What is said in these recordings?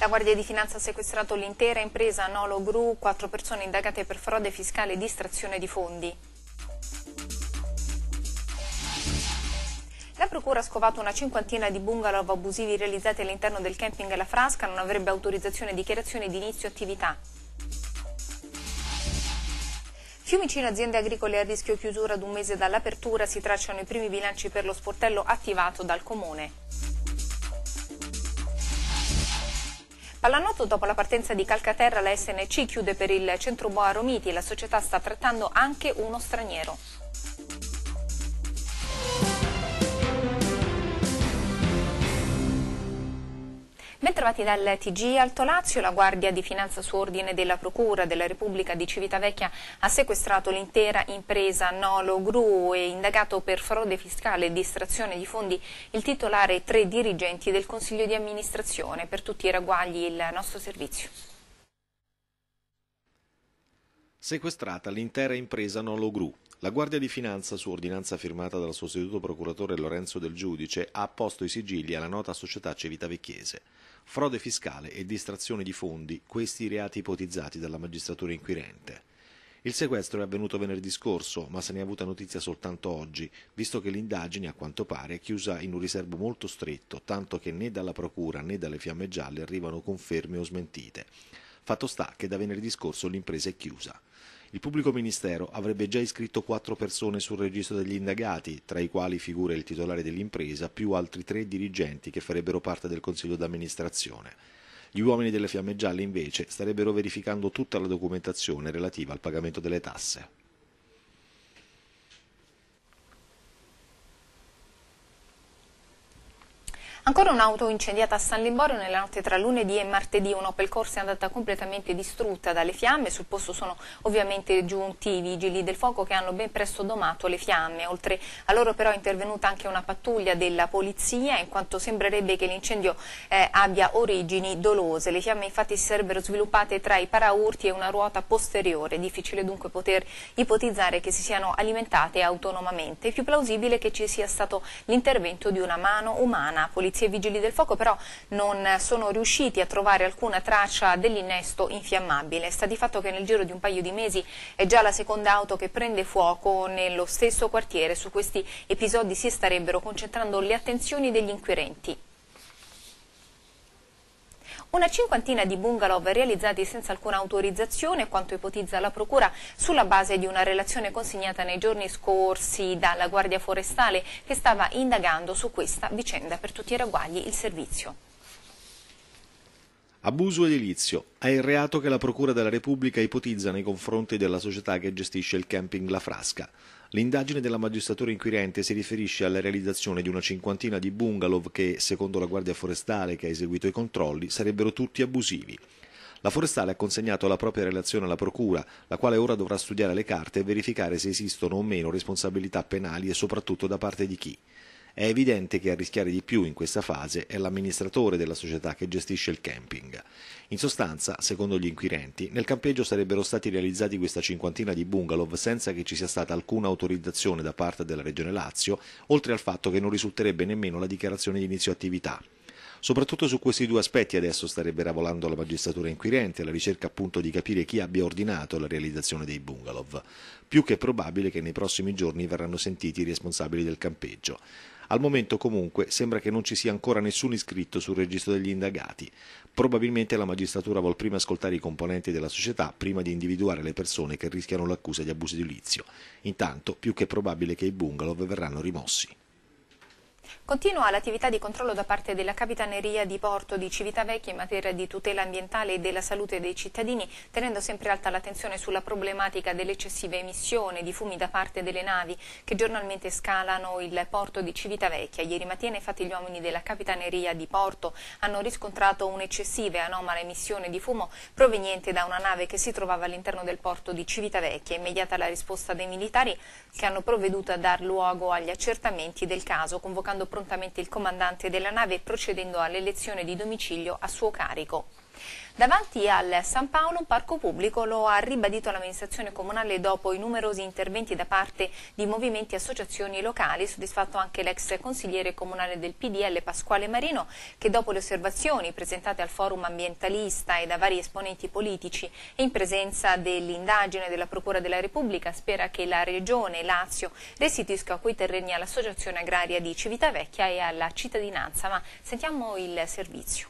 La Guardia di Finanza ha sequestrato l'intera impresa Nolo Gru, quattro persone indagate per frode fiscale e distrazione di fondi. La procura ha scovato una cinquantina di bungalow abusivi realizzati all'interno del camping La Frasca, non avrebbe autorizzazione e dichiarazione di inizio attività. Fiumicino aziende agricole a rischio chiusura ad un mese dall'apertura, si tracciano i primi bilanci per lo sportello attivato dal comune. Pallanotto dopo la partenza di Calcaterra la SNC chiude per il centro Boa Romiti e la società sta trattando anche uno straniero. Bentrovati dal TG Alto Lazio, la Guardia di Finanza su ordine della Procura della Repubblica di Civitavecchia ha sequestrato l'intera impresa Nolo Gru e indagato per frode fiscale e distrazione di fondi il titolare e tre dirigenti del Consiglio di amministrazione. Per tutti i ragguagli il nostro servizio. Sequestrata l'intera impresa Nolo Gru. La Guardia di Finanza, su ordinanza firmata dal sostituto procuratore Lorenzo Del Giudice, ha apposto i sigilli alla nota società civitavecchiese frode fiscale e distrazione di fondi, questi reati ipotizzati dalla magistratura inquirente. Il sequestro è avvenuto venerdì scorso, ma se ne è avuta notizia soltanto oggi, visto che l'indagine, a quanto pare, è chiusa in un riservo molto stretto, tanto che né dalla procura né dalle fiamme gialle arrivano conferme o smentite. Fatto sta che da venerdì scorso l'impresa è chiusa. Il pubblico ministero avrebbe già iscritto quattro persone sul registro degli indagati, tra i quali figura il titolare dell'impresa, più altri tre dirigenti che farebbero parte del consiglio d'amministrazione. Gli uomini delle Fiamme Gialle invece starebbero verificando tutta la documentazione relativa al pagamento delle tasse. Ancora un'auto incendiata a San Limborio nella notte tra lunedì e martedì, un'Opel Corsa è andata completamente distrutta dalle fiamme, sul posto sono ovviamente giunti i vigili del fuoco che hanno ben presto domato le fiamme, oltre a loro però è intervenuta anche una pattuglia della polizia in quanto sembrerebbe che l'incendio eh, abbia origini dolose, le fiamme infatti si sarebbero sviluppate tra i paraurti e una ruota posteriore, difficile dunque poter ipotizzare che si siano alimentate autonomamente, è più plausibile che ci sia stato l'intervento di una mano umana, polizia polizia e vigili del fuoco però non sono riusciti a trovare alcuna traccia dell'innesto infiammabile. Sta di fatto che nel giro di un paio di mesi è già la seconda auto che prende fuoco nello stesso quartiere. Su questi episodi si starebbero concentrando le attenzioni degli inquirenti. Una cinquantina di bungalow realizzati senza alcuna autorizzazione, quanto ipotizza la Procura, sulla base di una relazione consegnata nei giorni scorsi dalla Guardia Forestale che stava indagando su questa vicenda. Per tutti i ragguagli il servizio. Abuso edilizio è il reato che la Procura della Repubblica ipotizza nei confronti della società che gestisce il camping La Frasca. L'indagine della magistratura inquirente si riferisce alla realizzazione di una cinquantina di bungalow che, secondo la Guardia Forestale che ha eseguito i controlli, sarebbero tutti abusivi. La Forestale ha consegnato la propria relazione alla Procura, la quale ora dovrà studiare le carte e verificare se esistono o meno responsabilità penali e soprattutto da parte di chi. È evidente che a rischiare di più in questa fase è l'amministratore della società che gestisce il camping. In sostanza, secondo gli inquirenti, nel campeggio sarebbero stati realizzati questa cinquantina di bungalow senza che ci sia stata alcuna autorizzazione da parte della Regione Lazio, oltre al fatto che non risulterebbe nemmeno la dichiarazione di inizio attività. Soprattutto su questi due aspetti adesso starebbe ravolando la magistratura inquirente alla ricerca appunto di capire chi abbia ordinato la realizzazione dei bungalow. Più che probabile che nei prossimi giorni verranno sentiti i responsabili del campeggio. Al momento comunque sembra che non ci sia ancora nessun iscritto sul registro degli indagati. Probabilmente la magistratura vuol prima ascoltare i componenti della società prima di individuare le persone che rischiano l'accusa di abuso edilizio. Intanto, più che probabile che i bungalow verranno rimossi. Continua l'attività di controllo da parte della Capitaneria di Porto di Civitavecchia in materia di tutela ambientale e della salute dei cittadini, tenendo sempre alta l'attenzione sulla problematica dell'eccessiva emissione di fumi da parte delle navi che giornalmente scalano il porto di Civitavecchia. Ieri mattina infatti gli uomini della Capitaneria di Porto hanno riscontrato un'eccessiva e anomala emissione di fumo proveniente da una nave che si trovava all'interno del porto di Civitavecchia. Immediata la risposta dei militari che hanno provveduto a dar luogo agli accertamenti del caso, convocando prontamente il comandante della nave procedendo all'elezione di domicilio a suo carico. Davanti al San Paolo un parco pubblico lo ha ribadito l'amministrazione comunale dopo i numerosi interventi da parte di movimenti e associazioni locali, soddisfatto anche l'ex consigliere comunale del PDL Pasquale Marino che dopo le osservazioni presentate al forum ambientalista e da vari esponenti politici e in presenza dell'indagine della Procura della Repubblica spera che la Regione Lazio restituisca quei terreni all'associazione agraria di Civitavecchia e alla cittadinanza, ma sentiamo il servizio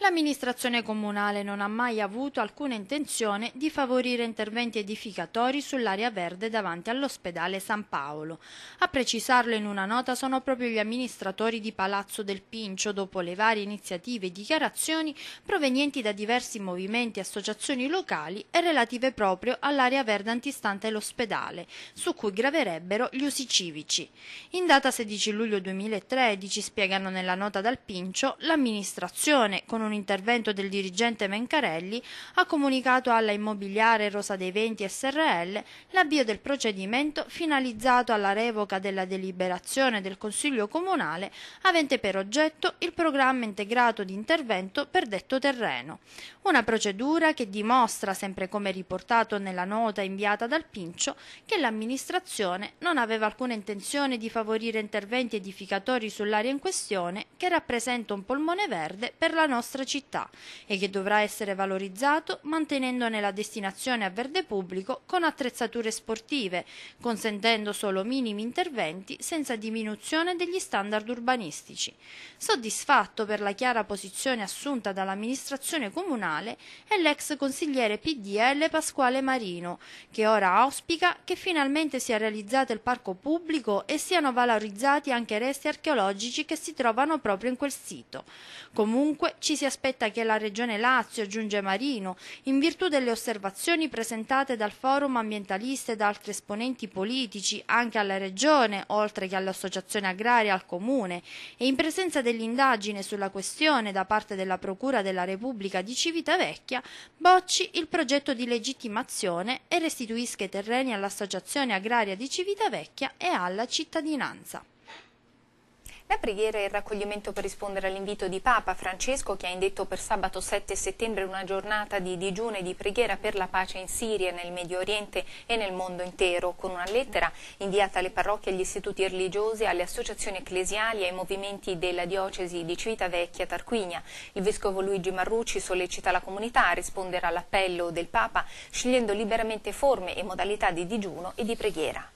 l'amministrazione comunale non ha mai avuto alcuna intenzione di favorire interventi edificatori sull'area verde davanti all'ospedale San Paolo. A precisarlo in una nota sono proprio gli amministratori di Palazzo del Pincio, dopo le varie iniziative e dichiarazioni provenienti da diversi movimenti e associazioni locali e relative proprio all'area verde antistante l'ospedale, su cui graverebbero gli usi civici. In data 16 luglio 2013, spiegano nella nota dal Pincio, l'amministrazione, con un un intervento del dirigente Mencarelli, ha comunicato alla immobiliare Rosa dei Venti SRL l'avvio del procedimento finalizzato alla revoca della deliberazione del Consiglio Comunale avente per oggetto il programma integrato di intervento per detto terreno. Una procedura che dimostra, sempre come riportato nella nota inviata dal Pincio, che l'amministrazione non aveva alcuna intenzione di favorire interventi edificatori sull'area in questione che rappresenta un polmone verde per la nostra città e che dovrà essere valorizzato mantenendone la destinazione a verde pubblico con attrezzature sportive, consentendo solo minimi interventi senza diminuzione degli standard urbanistici. Soddisfatto per la chiara posizione assunta dall'amministrazione comunale è l'ex consigliere PDL Pasquale Marino, che ora auspica che finalmente sia realizzato il parco pubblico e siano valorizzati anche resti archeologici che si trovano proprio proprio in quel sito. Comunque ci si aspetta che la Regione Lazio, aggiunge Marino, in virtù delle osservazioni presentate dal forum ambientalista e da altri esponenti politici anche alla Regione, oltre che all'Associazione Agraria e al Comune, e in presenza dell'indagine sulla questione da parte della Procura della Repubblica di Civitavecchia, bocci il progetto di legittimazione e restituisca i terreni all'Associazione Agraria di Civitavecchia e alla cittadinanza. La preghiera e il raccoglimento per rispondere all'invito di Papa Francesco che ha indetto per sabato 7 settembre una giornata di digiuno e di preghiera per la pace in Siria, nel Medio Oriente e nel mondo intero, con una lettera inviata alle parrocchie, agli istituti religiosi, alle associazioni ecclesiali e ai movimenti della diocesi di Civitavecchia Tarquinia. Il vescovo Luigi Marrucci sollecita la comunità a rispondere all'appello del Papa scegliendo liberamente forme e modalità di digiuno e di preghiera.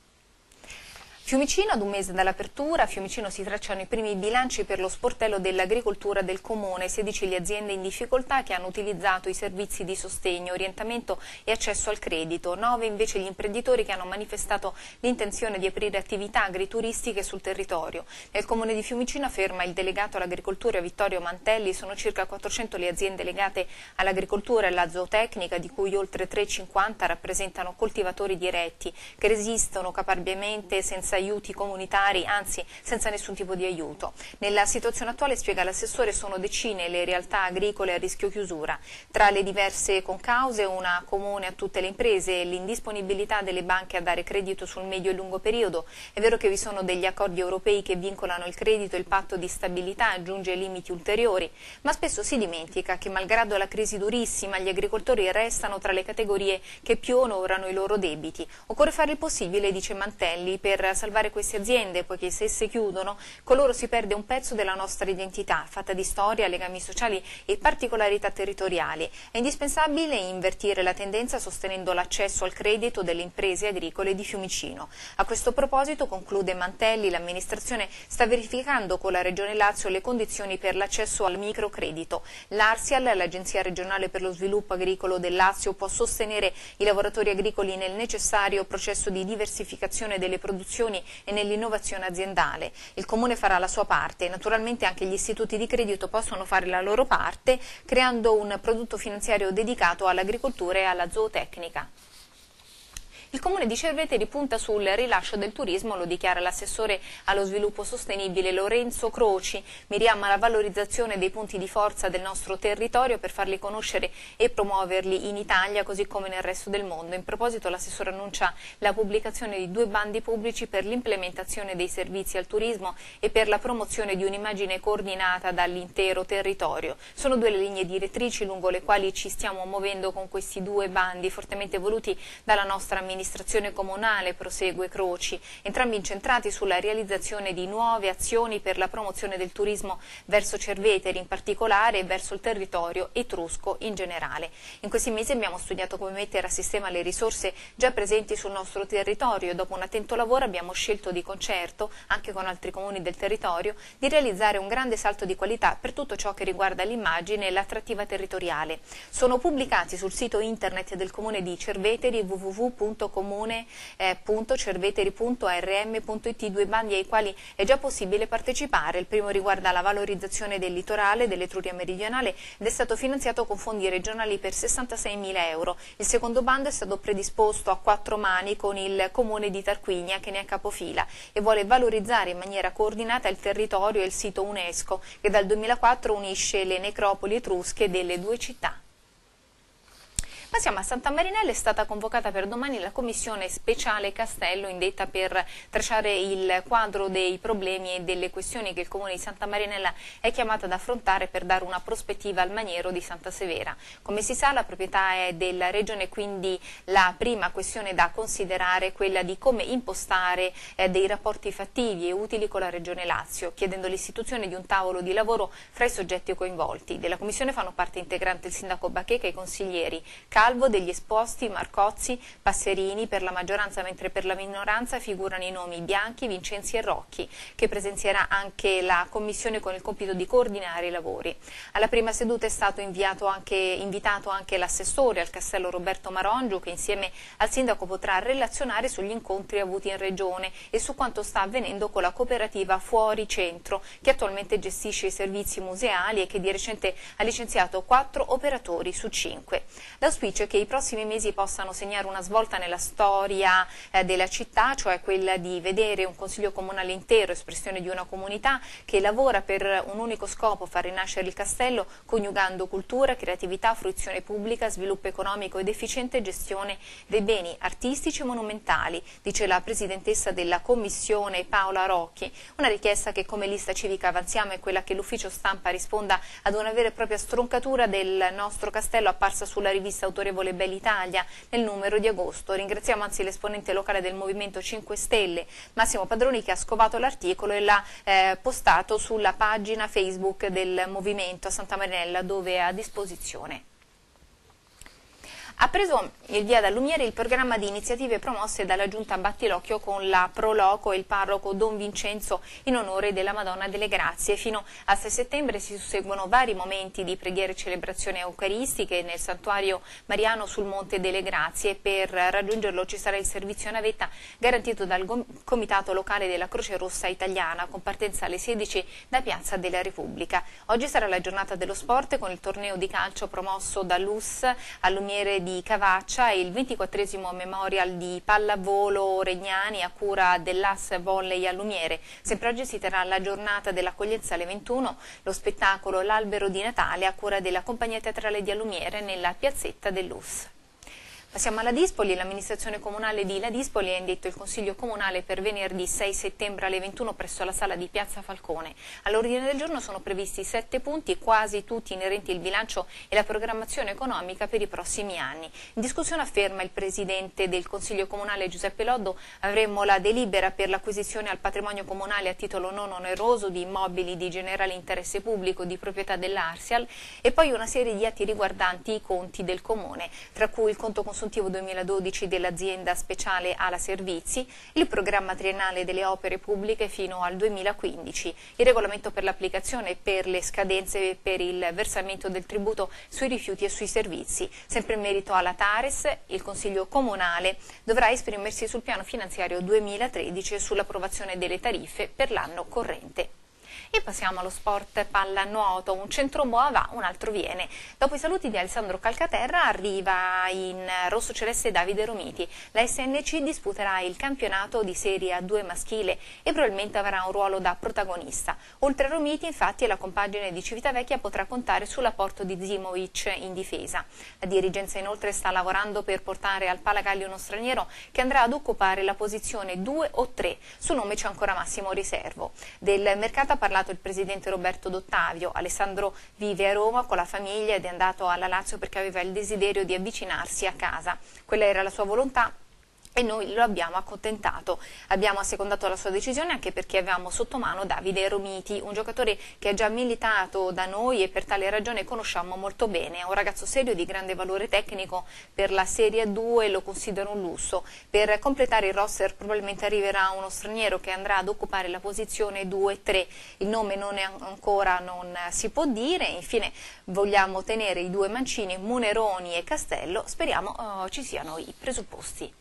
Fiumicino ad un mese dall'apertura, a Fiumicino si tracciano i primi bilanci per lo sportello dell'agricoltura del comune, 16 le aziende in difficoltà che hanno utilizzato i servizi di sostegno, orientamento e accesso al credito, 9 invece gli imprenditori che hanno manifestato l'intenzione di aprire attività agrituristiche sul territorio. Nel comune di Fiumicino, ferma il delegato all'agricoltura Vittorio Mantelli, sono circa 400 le aziende legate all'agricoltura e alla zootecnica, di cui oltre 350 rappresentano coltivatori diretti che resistono caparbiamente senza senza aiuti comunitari, anzi senza nessun tipo di aiuto. Nella situazione attuale, spiega l'assessore, sono decine le realtà agricole a rischio chiusura. Tra le diverse concause, una comune a tutte le imprese e l'indisponibilità delle banche a dare credito sul medio e lungo periodo. È vero che vi sono degli accordi europei che vincolano il credito il patto di stabilità aggiunge limiti ulteriori, ma spesso si dimentica che malgrado la crisi durissima gli agricoltori restano tra le categorie che più onorano i loro debiti. Occorre fare il possibile, dice Mantelli, per salvare queste aziende, poiché se esse chiudono, con loro si perde un pezzo della nostra identità, fatta di storia, legami sociali e particolarità territoriali. È indispensabile invertire la tendenza sostenendo l'accesso al credito delle imprese agricole di Fiumicino. A questo proposito, conclude Mantelli, l'amministrazione sta verificando con la Regione Lazio le condizioni per l'accesso al microcredito. L'Arsial, l'Agenzia regionale per lo sviluppo agricolo del Lazio, può sostenere i lavoratori agricoli nel necessario processo di diversificazione delle produzioni comuni e nell'innovazione aziendale. Il comune farà la sua parte naturalmente anche gli istituti di credito possono fare la loro parte creando un prodotto finanziario dedicato all'agricoltura e alla zootecnica. Il comune di Cerveteri punta sul rilascio del turismo, lo dichiara l'assessore allo sviluppo sostenibile Lorenzo Croci. Miriamo la valorizzazione dei punti di forza del nostro territorio per farli conoscere e promuoverli in Italia così come nel resto del mondo. In proposito l'assessore annuncia la pubblicazione di due bandi pubblici per l'implementazione dei servizi al turismo e per la promozione di un'immagine coordinata dall'intero territorio. Sono due le linee direttrici lungo le quali ci stiamo muovendo con questi due bandi fortemente voluti dalla nostra amministrazione amministrazione comunale, prosegue Croci, entrambi incentrati sulla realizzazione di nuove azioni per la promozione del turismo verso Cerveteri in particolare e verso il territorio etrusco in generale. In questi mesi abbiamo studiato come mettere a sistema le risorse già presenti sul nostro territorio e dopo un attento lavoro abbiamo scelto di concerto, anche con altri comuni del territorio, di realizzare un grande salto di qualità per tutto ciò che riguarda l'immagine e l'attrattiva territoriale. Sono pubblicati sul sito internet del comune di Cerveteri www.com comune.cerveteri.arm.it eh, due bandi ai quali è già possibile partecipare. Il primo riguarda la valorizzazione del litorale dell'Etruria meridionale ed è stato finanziato con fondi regionali per 66.000 euro. Il secondo bando è stato predisposto a quattro mani con il comune di Tarquinia che ne è a capofila e vuole valorizzare in maniera coordinata il territorio e il sito UNESCO che dal 2004 unisce le necropoli etrusche delle due città. Passiamo a Santa Marinella, è stata convocata per domani la commissione speciale Castello indetta per tracciare il quadro dei problemi e delle questioni che il comune di Santa Marinella è chiamato ad affrontare per dare una prospettiva al maniero di Santa Severa. Come si sa la proprietà è della regione quindi la prima questione da considerare è quella di come impostare eh, dei rapporti fattivi e utili con la regione Lazio, chiedendo l'istituzione di un tavolo di lavoro fra i soggetti coinvolti. Della commissione fanno parte integrante il sindaco Bacheca e i consiglieri Carlo Calvo, degli esposti, Marcozzi, Passerini per la maggioranza, mentre per la minoranza figurano i nomi Bianchi, Vincenzi e Rocchi, che presenzierà anche la Commissione con il compito di coordinare i lavori. Alla prima seduta è stato anche, invitato anche l'assessore al Castello Roberto Marongiu, che insieme al Sindaco potrà relazionare sugli incontri avuti in Regione e su quanto sta avvenendo con la cooperativa Fuori Centro, che attualmente gestisce i servizi museali e che di recente ha licenziato quattro operatori su 5 dice che i prossimi mesi possano segnare una svolta nella storia eh, della città, cioè quella di vedere un consiglio comunale intero, espressione di una comunità che lavora per un unico scopo, far rinascere il castello, coniugando cultura, creatività, fruizione pubblica, sviluppo economico ed efficiente gestione dei beni artistici e monumentali, dice la Presidentessa della Commissione Paola Rocchi. Una richiesta che come lista civica avanziamo è quella che l'ufficio stampa risponda ad una vera e propria stroncatura del nostro castello apparsa sulla rivista Autorità autorevole Bell'Italia nel numero di agosto. Ringraziamo anzi l'esponente locale del Movimento 5 Stelle, Massimo Padroni, che ha scovato l'articolo e l'ha eh, postato sulla pagina Facebook del Movimento a Santa Marinella, dove è a disposizione ha preso il via da Lumiere il programma di iniziative promosse dalla giunta Battilocchio con la Proloco e il parroco Don Vincenzo in onore della Madonna delle Grazie. Fino a 6 settembre si susseguono vari momenti di preghiere e celebrazioni eucaristiche nel santuario mariano sul Monte delle Grazie. Per raggiungerlo ci sarà il servizio navetta garantito dal Comitato Locale della Croce Rossa Italiana con partenza alle 16 da Piazza della Repubblica. Oggi sarà la giornata dello sport con il torneo di calcio promosso da Lus a di Cavaccia e il 24 Memorial di Pallavolo Regnani a cura dell'As Volley Allumiere. Sempre oggi si terrà la giornata dell'accoglienza alle 21, lo spettacolo L'albero di Natale a cura della compagnia teatrale di Alumiere nella piazzetta dell'Us. Passiamo alla Dispoli, l'amministrazione comunale di La Dispoli ha indetto il consiglio comunale per venerdì 6 settembre alle 21 presso la sala di Piazza Falcone. All'ordine del giorno sono previsti sette punti, quasi tutti inerenti al bilancio e la programmazione economica per i prossimi anni. In discussione afferma il presidente del consiglio comunale Giuseppe Loddo, avremmo la delibera per l'acquisizione al patrimonio comunale a titolo non oneroso di immobili di generale interesse pubblico di proprietà dell'Arsial e poi una serie di atti riguardanti i conti del comune, tra cui il conto consultivo consuntivo 2012 dell'azienda speciale Ala Servizi, il programma triennale delle opere pubbliche fino al 2015, il regolamento per l'applicazione per le scadenze per il versamento del tributo sui rifiuti e sui servizi. Sempre in merito alla Tares, il Consiglio Comunale dovrà esprimersi sul piano finanziario 2013 e sull'approvazione delle tariffe per l'anno corrente. E passiamo allo sport pallanuoto, un centro centromoa va, un altro viene. Dopo i saluti di Alessandro Calcaterra arriva in rosso celeste Davide Romiti. La SNC disputerà il campionato di Serie A2 maschile e probabilmente avrà un ruolo da protagonista. Oltre a Romiti, infatti, la compagine di Civitavecchia potrà contare sull'apporto di Zimovic in difesa. La dirigenza inoltre sta lavorando per portare al Palagalli uno straniero che andrà ad occupare la posizione 2 o 3. Su nome c'è ancora Massimo Riservo. Del mercato ha parlato incontrato il presidente Roberto D'Ottavio. Alessandro vive a Roma con la famiglia ed è andato alla Lazio perché aveva il desiderio di avvicinarsi a casa. Quella era la sua volontà e noi lo abbiamo accontentato, abbiamo assecondato la sua decisione anche perché avevamo sotto mano Davide Romiti, un giocatore che ha già militato da noi e per tale ragione conosciamo molto bene, è un ragazzo serio di grande valore tecnico per la Serie 2 lo considero un lusso, per completare il roster probabilmente arriverà uno straniero che andrà ad occupare la posizione 2-3, il nome non ancora non si può dire, infine vogliamo tenere i due mancini Muneroni e Castello, speriamo oh, ci siano i presupposti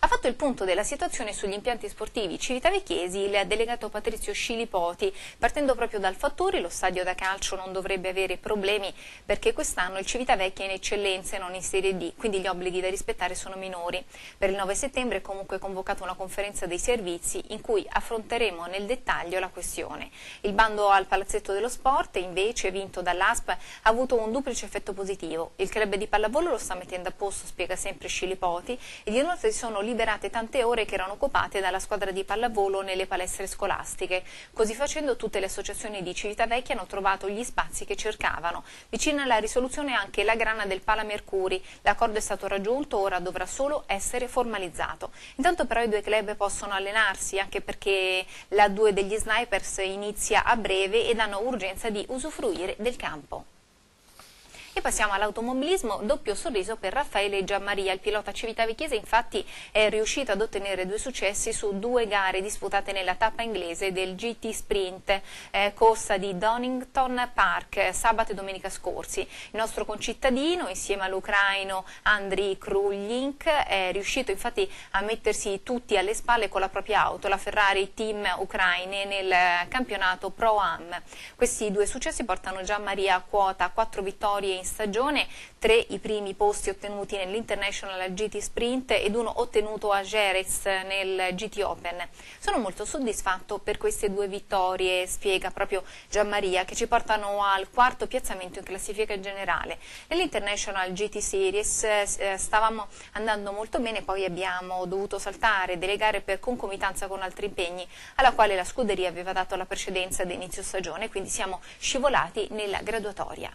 ha fatto il punto della situazione sugli impianti sportivi civitavecchiesi il delegato Patrizio Scilipoti. Partendo proprio dal Fattori, lo stadio da calcio non dovrebbe avere problemi perché quest'anno il Civitavecchia è in eccellenza e non in Serie D, quindi gli obblighi da rispettare sono minori. Per il 9 settembre è comunque convocata una conferenza dei servizi in cui affronteremo nel dettaglio la questione. Il bando al Palazzetto dello Sport, invece, vinto dall'ASP, ha avuto un duplice effetto positivo. Il club di pallavolo lo sta mettendo a posto, spiega sempre Scilipoti, e gli inoltre sono liberate tante ore che erano occupate dalla squadra di pallavolo nelle palestre scolastiche. Così facendo tutte le associazioni di Civitavecchia hanno trovato gli spazi che cercavano. Vicina alla risoluzione anche la grana del Pala Mercuri. L'accordo è stato raggiunto, ora dovrà solo essere formalizzato. Intanto però i due club possono allenarsi anche perché la 2 degli snipers inizia a breve ed hanno urgenza di usufruire del campo. E passiamo all'automobilismo, doppio sorriso per Raffaele Giammaria. Il pilota civitavecchiese infatti è riuscito ad ottenere due successi su due gare disputate nella tappa inglese del GT Sprint, eh, corsa di Donington Park, sabato e domenica scorsi. Il nostro concittadino, insieme all'ucraino Andriy Krulink, è riuscito infatti a mettersi tutti alle spalle con la propria auto, la Ferrari Team Ucraine, nel campionato Pro Am. Questi due successi portano Giammaria a quota quattro vittorie in stagione, tre i primi posti ottenuti nell'International GT Sprint ed uno ottenuto a Jerez nel GT Open. Sono molto soddisfatto per queste due vittorie, spiega proprio Gianmaria, che ci portano al quarto piazzamento in classifica generale. Nell'International GT Series eh, stavamo andando molto bene, poi abbiamo dovuto saltare delle gare per concomitanza con altri impegni, alla quale la scuderia aveva dato la precedenza ad inizio stagione, quindi siamo scivolati nella graduatoria.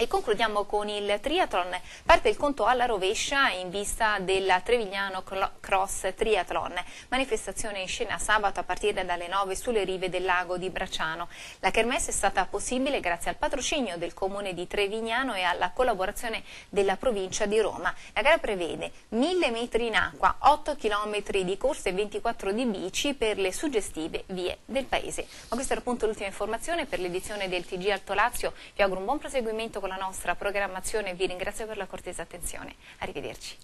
E concludiamo con il triathlon, parte il conto alla rovescia in vista della Trevignano Cross Triathlon, manifestazione in scena sabato a partire dalle 9 sulle rive del lago di Bracciano. La kermesse è stata possibile grazie al patrocinio del comune di Trevignano e alla collaborazione della provincia di Roma. La gara prevede 1000 metri in acqua, 8 km di corse e 24 di bici per le suggestive vie del paese. Ma questa era appunto l'ultima informazione per l'edizione del TG Alto Lazio. Vi auguro un buon proseguimento con la nostra programmazione e vi ringrazio per la cortesa attenzione. Arrivederci.